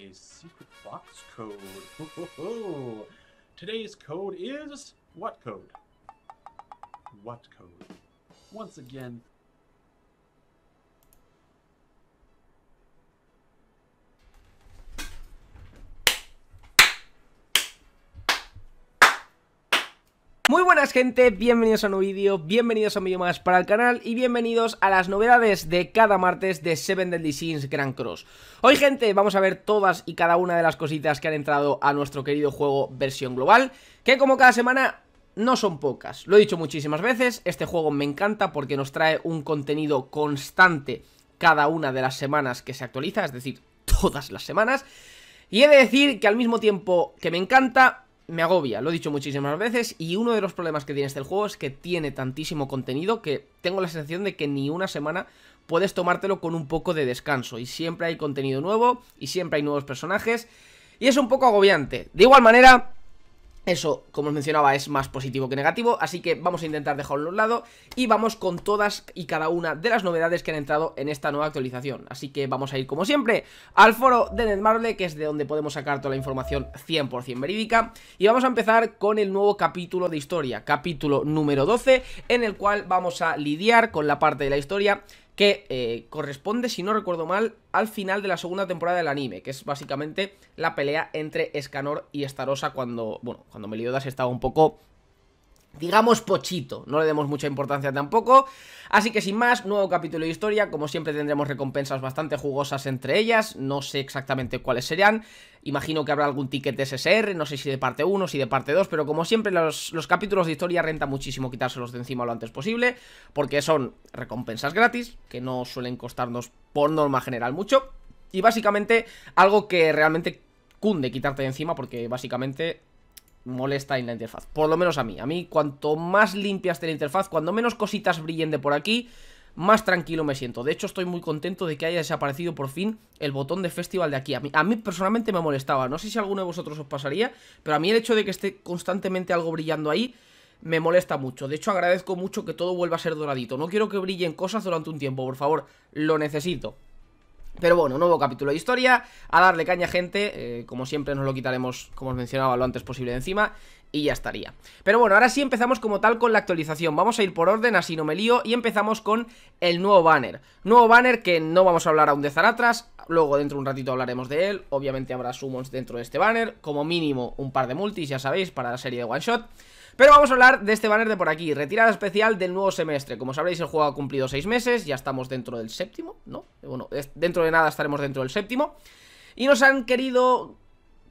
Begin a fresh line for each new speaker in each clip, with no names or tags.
a secret box code. Ho, ho, ho. Today's code is what code? What code? Once again, gente, bienvenidos a un nuevo vídeo, bienvenidos a un vídeo más para el canal y bienvenidos a las novedades de cada martes de Seven Deadly Sins Grand Cross. Hoy gente, vamos a ver todas y cada una de las cositas que han entrado a nuestro querido juego versión global, que como cada semana no son pocas. Lo he dicho muchísimas veces, este juego me encanta porque nos trae un contenido constante cada una de las semanas que se actualiza, es decir, todas las semanas. Y he de decir que al mismo tiempo que me encanta, me agobia, lo he dicho muchísimas veces, y uno de los problemas que tiene este juego es que tiene tantísimo contenido que tengo la sensación de que ni una semana puedes tomártelo con un poco de descanso, y siempre hay contenido nuevo, y siempre hay nuevos personajes, y es un poco agobiante. De igual manera, eso, como os mencionaba, es más positivo que negativo, así que vamos a intentar dejarlo a un lado y vamos con todas y cada una de las novedades que han entrado en esta nueva actualización. Así que vamos a ir, como siempre, al foro de Netmarble, que es de donde podemos sacar toda la información 100% verídica. Y vamos a empezar con el nuevo capítulo de historia, capítulo número 12, en el cual vamos a lidiar con la parte de la historia que eh, corresponde, si no recuerdo mal, al final de la segunda temporada del anime, que es básicamente la pelea entre Escanor y Starosa cuando, bueno, cuando Meliodas estaba un poco digamos, pochito. No le demos mucha importancia tampoco. Así que sin más, nuevo capítulo de historia. Como siempre tendremos recompensas bastante jugosas entre ellas. No sé exactamente cuáles serían, Imagino que habrá algún ticket de SSR, no sé si de parte 1, si de parte 2, pero como siempre los, los capítulos de historia renta muchísimo quitárselos de encima lo antes posible, porque son recompensas gratis, que no suelen costarnos por norma general mucho, y básicamente algo que realmente cunde quitarte de encima, porque básicamente molesta en la interfaz. Por lo menos a mí. A mí, cuanto más limpia esté la interfaz, cuando menos cositas brillen de por aquí, más tranquilo me siento. De hecho, estoy muy contento de que haya desaparecido por fin el botón de festival de aquí. A mí, a mí, personalmente me molestaba. No sé si alguno de vosotros os pasaría, pero a mí el hecho de que esté constantemente algo brillando ahí me molesta mucho. De hecho, agradezco mucho que todo vuelva a ser doradito. No quiero que brillen cosas durante un tiempo, por favor. Lo necesito. Pero bueno, nuevo capítulo de historia, a darle caña gente, eh, como siempre nos lo quitaremos, como os mencionaba, lo antes posible de encima y ya estaría. Pero bueno, ahora sí empezamos como tal con la actualización, vamos a ir por orden, así no me lío, y empezamos con el nuevo banner. Nuevo banner que no vamos a hablar aún de Zaratras, luego dentro de un ratito hablaremos de él, obviamente habrá summons dentro de este banner, como mínimo un par de multis, ya sabéis, para la serie de one shot. Pero vamos a hablar de este banner de por aquí, retirada especial del nuevo semestre. Como sabréis, el juego ha cumplido 6 meses, ya estamos dentro del séptimo, ¿no? Bueno, dentro de nada estaremos dentro del séptimo. Y nos han querido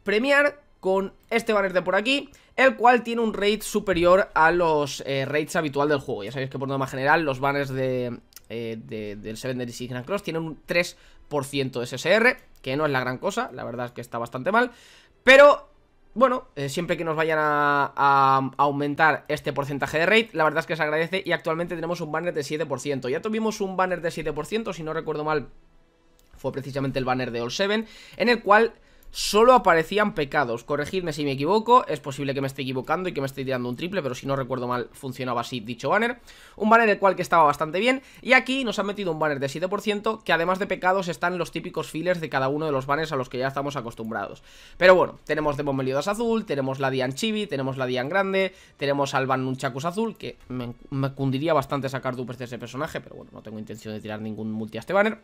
premiar con este banner de por aquí, el cual tiene un rate superior a los eh, rates habitual del juego. Ya sabéis que por norma general los banners de, eh, de, del Seven Deadly y Grand Cross tienen un 3% de SSR, que no es la gran cosa, la verdad es que está bastante mal. Pero bueno, eh, siempre que nos vayan a, aumentar este porcentaje de rate, la verdad es que se agradece y actualmente tenemos un banner de 7%. Ya tuvimos un banner de 7%, si no recuerdo mal, fue precisamente el banner de All 7, en el cual solo aparecían pecados. Corregidme si me equivoco, es posible que me esté equivocando y que me esté tirando un triple, pero si no recuerdo mal funcionaba así dicho banner. Un banner el cual que estaba bastante bien, y aquí nos han metido un banner de 7%, que además de pecados están los típicos fillers de cada uno de los banners a los que ya estamos acostumbrados. Pero bueno, tenemos Demon Meliodas azul, tenemos la Dian Chibi, tenemos la Dian Grande, tenemos al Van Nunchakus azul, que me, me cundiría bastante sacar dupes de ese personaje, pero bueno, no tengo intención de tirar ningún multi a este banner.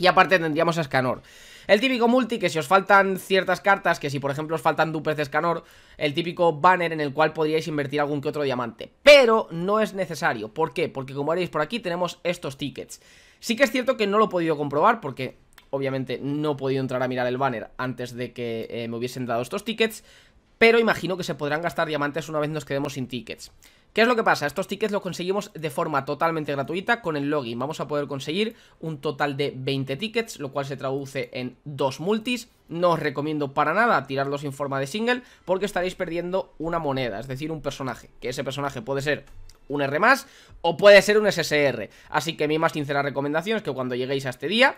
Y aparte tendríamos a Escanor. El típico multi que si os faltan ciertas cartas, que si por ejemplo os faltan dupes de Escanor, el típico banner en el cual podríais invertir algún que otro diamante. Pero no es necesario. ¿Por qué? Porque como veréis por aquí tenemos estos tickets. Sí que es cierto que no lo he podido comprobar porque obviamente no he podido entrar a mirar el banner antes de que eh, me hubiesen dado estos tickets. Pero imagino que se podrán gastar diamantes una vez nos quedemos sin tickets. ¿Qué es lo que pasa? Estos tickets los conseguimos de forma totalmente gratuita con el login. Vamos a poder conseguir un total de 20 tickets, lo cual se traduce en dos multis. No os recomiendo para nada tirarlos en forma de single porque estaréis perdiendo una moneda, es decir, un personaje. Que ese personaje puede ser un R más o puede ser un SSR. Así que mi más sincera recomendación es que cuando lleguéis a este día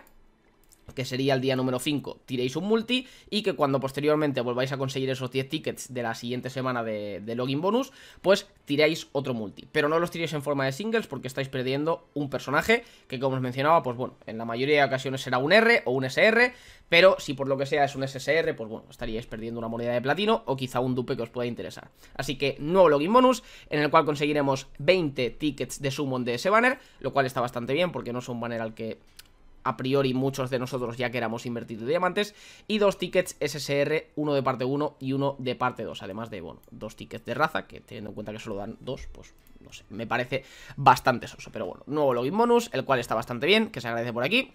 que sería el día número 5, tiréis un multi y que cuando posteriormente volváis a conseguir esos 10 tickets de la siguiente semana de, login bonus, pues tiréis otro multi. Pero no los tiréis en forma de singles porque estáis perdiendo un personaje que como os mencionaba, pues bueno, en la mayoría de ocasiones será un R o un SR, pero si por lo que sea es un SSR, pues bueno, estaríais perdiendo una moneda de platino o quizá un dupe que os pueda interesar. Así que nuevo login bonus en el cual conseguiremos 20 tickets de summon de ese banner, lo cual está bastante bien porque no es un banner al que a priori muchos de nosotros ya queramos invertir de diamantes y dos tickets SSR, uno de parte 1 y uno de parte 2, además de, bueno, dos tickets de raza, que teniendo en cuenta que solo dan dos, pues no sé, me parece bastante soso, pero bueno, nuevo login bonus, el cual está bastante bien, que se agradece por aquí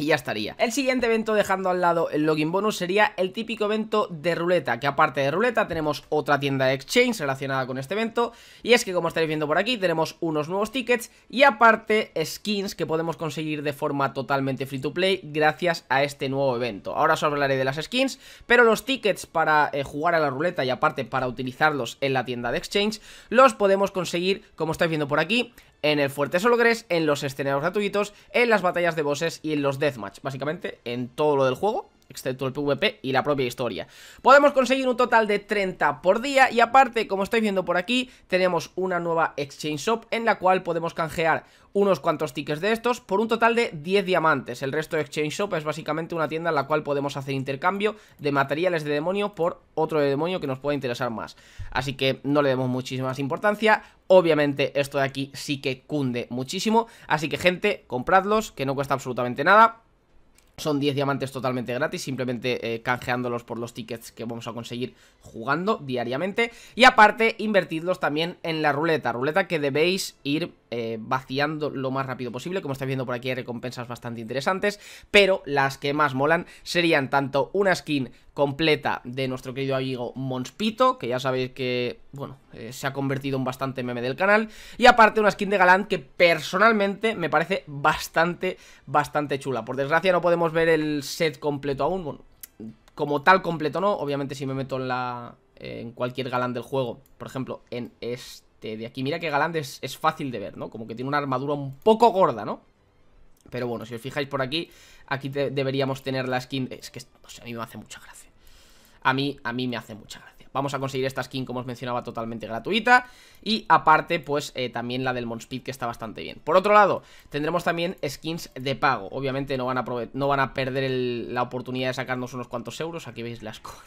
y ya estaría. El siguiente evento dejando al lado el login bonus sería el típico evento de ruleta, que aparte de ruleta tenemos otra tienda de exchange relacionada con este evento y es que como estáis viendo por aquí tenemos unos nuevos tickets y aparte skins que podemos conseguir de forma totalmente free to play gracias a este nuevo evento. Ahora os hablaré de las skins, pero los tickets para eh, jugar a la ruleta y aparte para utilizarlos en la tienda de exchange los podemos conseguir como estáis viendo por aquí en el Fuerte solo crees, en los escenarios gratuitos, en las batallas de bosses y en los deathmatch. Básicamente en todo lo del juego, excepto el PvP y la propia historia. Podemos conseguir un total de 30 por día y aparte, como estáis viendo por aquí, tenemos una nueva Exchange Shop en la cual podemos canjear unos cuantos tickets de estos por un total de 10 diamantes. El resto de Exchange Shop es básicamente una tienda en la cual podemos hacer intercambio de materiales de demonio por otro de demonio que nos pueda interesar más. Así que no le demos muchísima importancia. Obviamente esto de aquí sí que cunde muchísimo. Así que gente, compradlos, que no cuesta absolutamente nada. Son 10 diamantes totalmente gratis, simplemente eh, canjeándolos por los tickets que vamos a conseguir jugando diariamente. Y aparte, invertidlos también en la ruleta, ruleta que debéis ir eh, vaciando lo más rápido posible. Como estáis viendo por aquí hay recompensas bastante interesantes, pero las que más molan serían tanto una skin completa de nuestro querido amigo Monspito, que ya sabéis que, bueno, eh, se ha convertido en bastante meme del canal, y aparte una skin de Galán que personalmente me parece bastante, bastante chula. Por desgracia no podemos ver el set completo aún, bueno, como tal completo no, obviamente si me meto en la... En cualquier galán del juego, por ejemplo, en este este, de aquí. Mira que galán es, fácil de ver, ¿no? Como que tiene una armadura un poco gorda, ¿no? Pero bueno, si os fijáis por aquí, aquí deberíamos tener la skin... Es que, no sé, a mí me hace mucha gracia. A mí, a mí me hace mucha gracia. Vamos a conseguir esta skin, como os mencionaba, totalmente gratuita. Y aparte, pues, eh, también la del Monspeed, que está bastante bien. Por otro lado, tendremos también skins de pago. Obviamente no van a, no van a perder la oportunidad de sacarnos unos cuantos euros. Aquí veis las cosas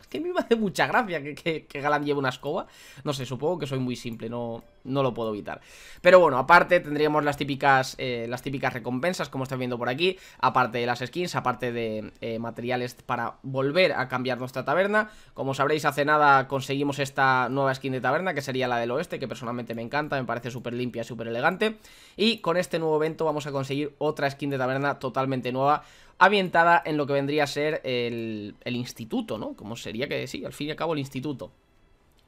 es que a mí me hace mucha gracia que, que Galán lleve una escoba. No sé, supongo que soy muy simple, no, no lo puedo evitar. Pero bueno, aparte tendríamos las típicas, eh, las típicas recompensas, como estáis viendo por aquí, aparte de las skins, aparte de eh, materiales para volver a cambiar nuestra taberna. Como sabréis, hace nada conseguimos esta nueva skin de taberna, que sería la del oeste, que personalmente me encanta, me parece súper limpia, súper elegante. Y con este nuevo evento vamos a conseguir otra skin de taberna totalmente nueva, ambientada en lo que vendría a ser el, el instituto, ¿no? Como sería que sí, al fin y al cabo el instituto.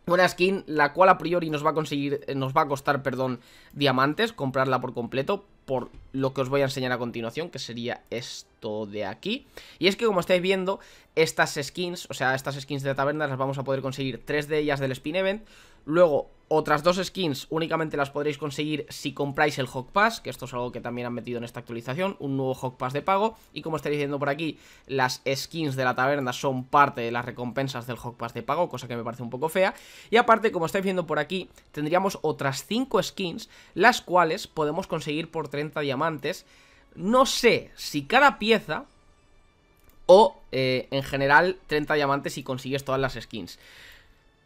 Una skin la cual a priori nos va a conseguir, eh, nos va a costar, perdón, diamantes, comprarla por completo, por lo que os voy a enseñar a continuación, que sería esto de aquí. Y es que como estáis viendo, estas skins, o sea, estas skins de taberna las vamos a poder conseguir tres de ellas del Spin Event, luego otras dos skins únicamente las podréis conseguir si compráis el Hawk Pass, que esto es algo que también han metido en esta actualización, un nuevo Hawk Pass de pago. Y como estáis viendo por aquí, las skins de la taberna son parte de las recompensas del Hawk Pass de pago, cosa que me parece un poco fea. Y aparte, como estáis viendo por aquí, tendríamos otras cinco skins, las cuales podemos conseguir por 30 diamantes. No sé si cada pieza, o eh, en general 30 diamantes si consigues todas las skins.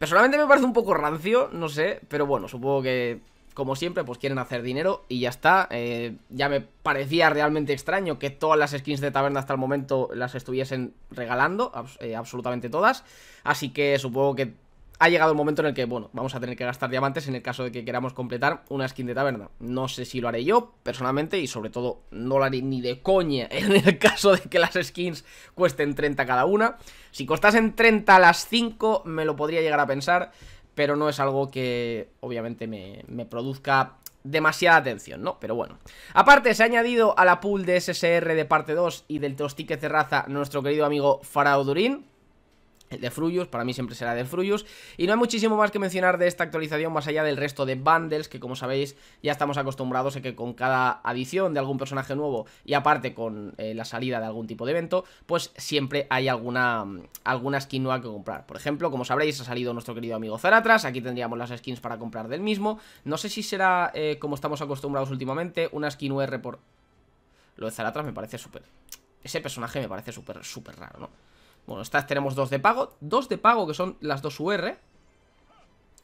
Personalmente me parece un poco rancio, no sé, pero bueno, supongo que como siempre, pues quieren hacer dinero y ya está. Eh, ya me parecía realmente extraño que todas las skins de taberna hasta el momento las estuviesen regalando, eh, absolutamente todas. Así que supongo que ha llegado el momento en el que, bueno, vamos a tener que gastar diamantes en el caso de que queramos completar una skin de taberna. No sé si lo haré yo, personalmente, y sobre todo no lo haré ni de coña en el caso de que las skins cuesten 30 cada una. Si costasen 30 a las 5, me lo podría llegar a pensar, pero no es algo que, obviamente, me, produzca demasiada atención, ¿no? Pero bueno. Aparte, se ha añadido a la pool de SSR de parte 2 y del Tostique cerraza nuestro querido amigo Farao Durin de Fruyus, para mí siempre será de Fruyus. Y no hay muchísimo más que mencionar de esta actualización más allá del resto de bundles, que como sabéis ya estamos acostumbrados a que con cada adición de algún personaje nuevo y aparte con eh, la salida de algún tipo de evento, pues siempre hay alguna, alguna skin nueva que comprar. Por ejemplo, como sabréis ha salido nuestro querido amigo Zaratras, aquí tendríamos las skins para comprar del mismo. No sé si será, eh, como estamos acostumbrados últimamente, una skin UR por... Lo de Zaratras me parece súper... Ese personaje me parece súper, súper raro, ¿no? Bueno, estas tenemos dos de pago. Dos de pago que son las dos UR.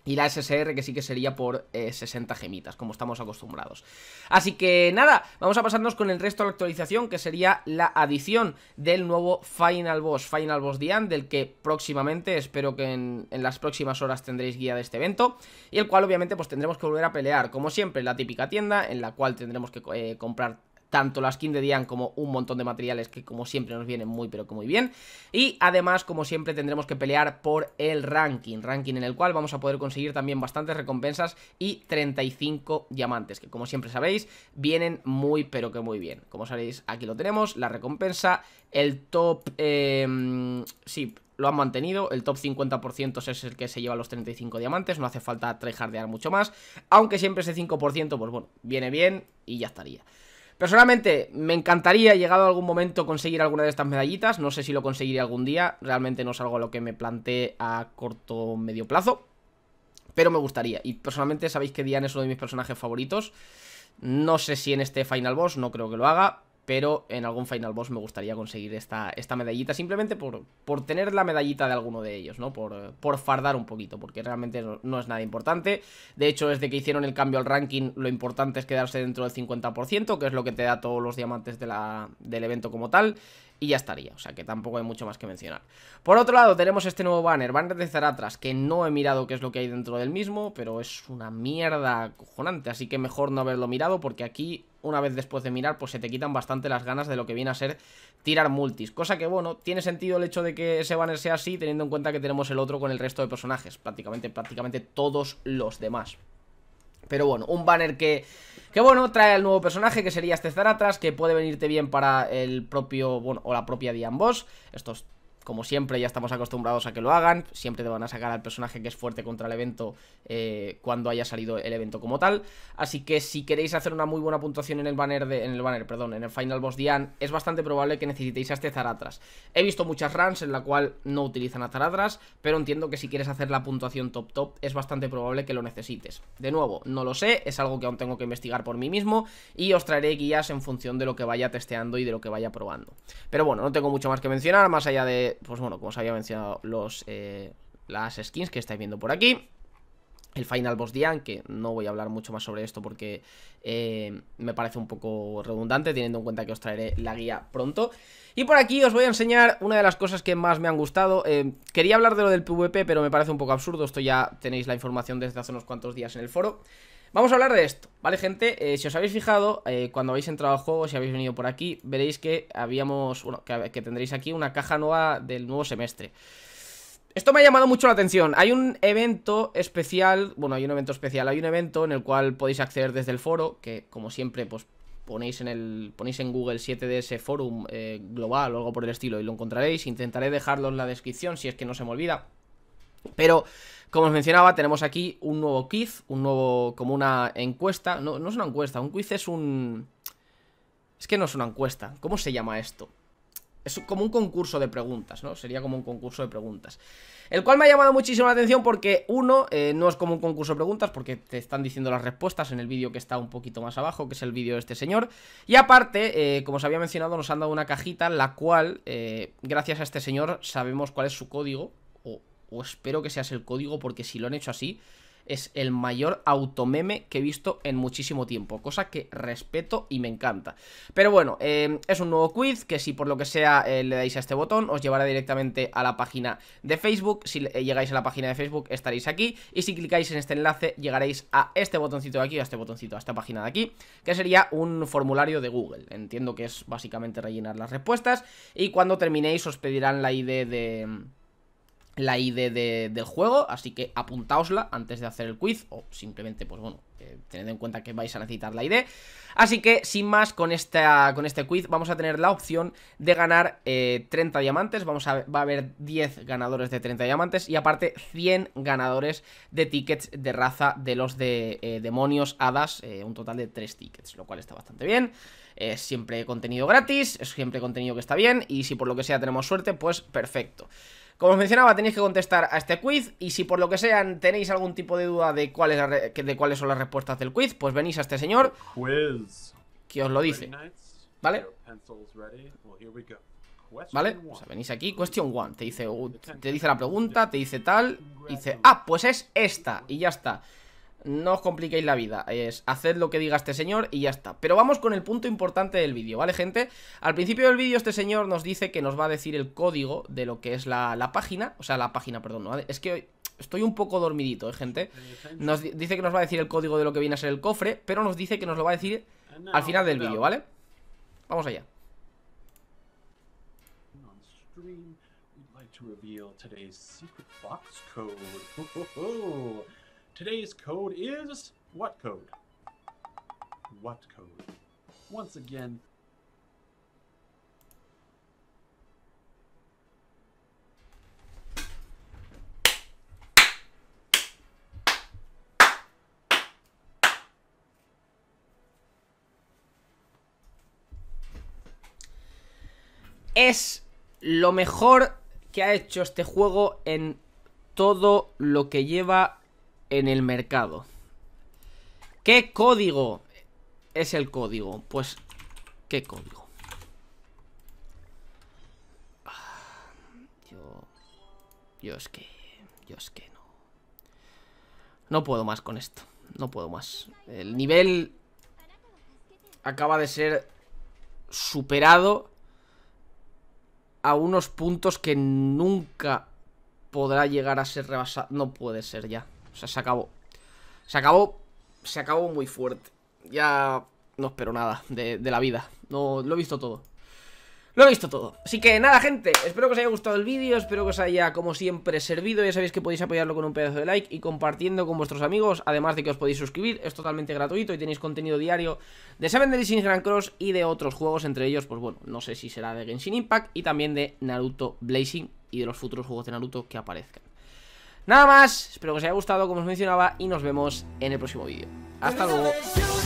Y la SSR que sí que sería por 60 eh, gemitas, como estamos acostumbrados. Así que nada, vamos a pasarnos con el resto de la actualización, que sería la adición del nuevo Final Boss, Final Boss Dian, del que próximamente, espero que en, las próximas horas tendréis guía de este evento, y el cual obviamente pues tendremos que volver a pelear, como siempre, la típica tienda, en la cual tendremos que eh, comprar tanto la skin de Dian como un montón de materiales que como siempre nos vienen muy pero que muy bien. Y además, como siempre, tendremos que pelear por el ranking, ranking en el cual vamos a poder conseguir también bastantes recompensas y 35 diamantes, que como siempre sabéis, vienen muy pero que muy bien. Como sabéis, aquí lo tenemos, la recompensa, el top... Em, sí, lo han mantenido, el top 50% es el que se lleva los 35 diamantes, no hace falta trejardear mucho más, aunque siempre ese 5%, pues bueno, viene bien y ya estaría. Personalmente, me encantaría, llegado a algún momento, conseguir alguna de estas medallitas. No sé si lo conseguiré algún día. Realmente no es algo a lo que me planteé a corto o medio plazo. Pero me gustaría. Y personalmente, sabéis que Diane es uno de mis personajes favoritos. No sé si en este Final Boss, no creo que lo haga pero en algún Final Boss me gustaría conseguir esta, esta medallita, simplemente por, por tener la medallita de alguno de ellos, ¿no? Por, por fardar un poquito, porque realmente no, es nada importante. De hecho, desde que hicieron el cambio al ranking, lo importante es quedarse dentro del 50%, que es lo que te da todos los diamantes de la, del evento como tal y ya estaría, o sea que tampoco hay mucho más que mencionar. Por otro lado tenemos este nuevo banner, banner de Zaratras, que no he mirado qué es lo que hay dentro del mismo, pero es una mierda cojonante, así que mejor no haberlo mirado porque aquí una vez después de mirar, pues se te quitan bastante las ganas de lo que viene a ser tirar multis. Cosa que, bueno, tiene sentido el hecho de que ese banner sea así, teniendo en cuenta que tenemos el otro con el resto de personajes, prácticamente, prácticamente todos los demás. Pero bueno, un banner que, que bueno, trae al nuevo personaje que sería este atrás que puede venirte bien para el propio, bueno, o la propia Dian Boss. Estos como siempre ya estamos acostumbrados a que lo hagan, siempre te van a sacar al personaje que es fuerte contra el evento eh, cuando haya salido el evento como tal, así que si queréis hacer una muy buena puntuación en el banner, de, en el banner, perdón, en el Final Boss Dian, es bastante probable que necesitéis a este Zaratras. He visto muchas runs en la cual no utilizan a Zaratras, pero entiendo que si quieres hacer la puntuación top top, es bastante probable que lo necesites. De nuevo, no lo sé, es algo que aún tengo que investigar por mí mismo, y os traeré guías en función de lo que vaya testeando y de lo que vaya probando. Pero bueno, no tengo mucho más que mencionar, más allá de pues bueno, como os había mencionado, los, eh, las skins que estáis viendo por aquí. El Final Boss Dian, que no voy a hablar mucho más sobre esto porque eh, me parece un poco redundante, teniendo en cuenta que os traeré la guía pronto. Y por aquí os voy a enseñar una de las cosas que más me han gustado. Eh, quería hablar de lo del PvP, pero me parece un poco absurdo. Esto ya tenéis la información desde hace unos cuantos días en el foro. Vamos a hablar de esto, ¿vale, gente? Eh, si os habéis fijado, eh, cuando habéis entrado al juego, si habéis venido por aquí, veréis que habíamos, que, tendréis aquí una caja nueva del nuevo semestre. Esto me ha llamado mucho la atención. Hay un evento especial, bueno, hay un evento especial, hay un evento en el cual podéis acceder desde el foro, que como siempre, pues ponéis en el ponéis en Google 7DS Forum eh, Global o algo por el estilo y lo encontraréis. Intentaré dejarlo en la descripción si es que no se me olvida. Pero, como os mencionaba, tenemos aquí un nuevo quiz, un nuevo, como una encuesta. No, no es una encuesta, un quiz es un... Es que no es una encuesta. ¿Cómo se llama esto? Es como un concurso de preguntas, ¿no? Sería como un concurso de preguntas. El cual me ha llamado muchísimo la atención porque, uno, eh, no es como un concurso de preguntas porque te están diciendo las respuestas en el vídeo que está un poquito más abajo, que es el vídeo de este señor. Y aparte, eh, como os había mencionado, nos han dado una cajita, la cual, eh, gracias a este señor, sabemos cuál es su código o espero que seas el código, porque si lo han hecho así, es el mayor automeme que he visto en muchísimo tiempo, cosa que respeto y me encanta. Pero bueno, em, es un nuevo quiz que si por lo que sea eh, le dais a este botón, os llevará directamente a la página de Facebook. Si eh, llegáis a la página de Facebook estaréis aquí y si clicáis en este enlace llegaréis a este botoncito de aquí, a este botoncito, a esta página de aquí, que sería un formulario de Google. Entiendo que es básicamente rellenar las respuestas y cuando terminéis os pedirán la ID de la ID del juego, así que apuntaosla antes de hacer el quiz o simplemente, pues bueno, eh, tened en cuenta que vais a necesitar la ID. Así que, sin más, con, esta, con este quiz vamos a tener la opción de ganar 30 eh, diamantes, vamos a, va a haber 10 ganadores de 30 diamantes y aparte 100 ganadores de tickets de raza de los de eh, demonios, hadas, un total de 3 tickets, lo cual está bastante bien es siempre contenido gratis, es siempre contenido que está bien y si por lo que sea tenemos suerte, pues perfecto. Como os mencionaba, tenéis que contestar a este quiz y si por lo que sean tenéis algún tipo de duda de, cuál de cuáles son las respuestas del quiz, pues venís a este señor quiz. que os lo dice. ¿Vale? ¿Vale? venís aquí, question one, te dice, te dice la pregunta, te dice tal, dice, ah, pues es esta, y ya está no os compliquéis la vida, es haced lo que diga este señor y ya está. Pero vamos con el punto importante del vídeo, ¿vale gente? Al principio del vídeo este señor nos dice que nos va a decir el código de lo que es la, página, o sea, la página, perdón, ¿no? es que hoy estoy un poco dormidito, ¿eh, gente? Nos dice que nos va a decir el código de lo que viene a ser el cofre, pero nos dice que nos lo va a decir ah, al final del vídeo, ¿vale? Vamos allá. Today's code is what code? What code? Once again, es lo mejor que ha hecho este juego en todo lo que lleva en el mercado. ¿Qué código es el código? Pues, ¿qué código? Ah, yo... Yo es que... Yo es que no. No puedo más con esto. No puedo más. El nivel acaba de ser superado a unos puntos que nunca podrá llegar a ser rebasado. No puede ser ya. O sea, se acabó. Se acabó. Se acabó muy fuerte. Ya no espero nada de, la vida. No, lo he visto todo. Lo he visto todo. Así que nada, gente, espero que os haya gustado el vídeo, espero que os haya, como siempre, servido. Ya sabéis que podéis apoyarlo con un pedazo de like y compartiendo con vuestros amigos, además de que os podéis suscribir, es totalmente gratuito y tenéis contenido diario de Seven Deadly Sins Grand Cross y de otros juegos, entre ellos, pues bueno, no sé si será de Genshin Impact y también de Naruto Blazing y de los futuros juegos de Naruto que aparezcan. Nada más, espero que os haya gustado, como os mencionaba, y nos vemos en el próximo vídeo. Hasta luego.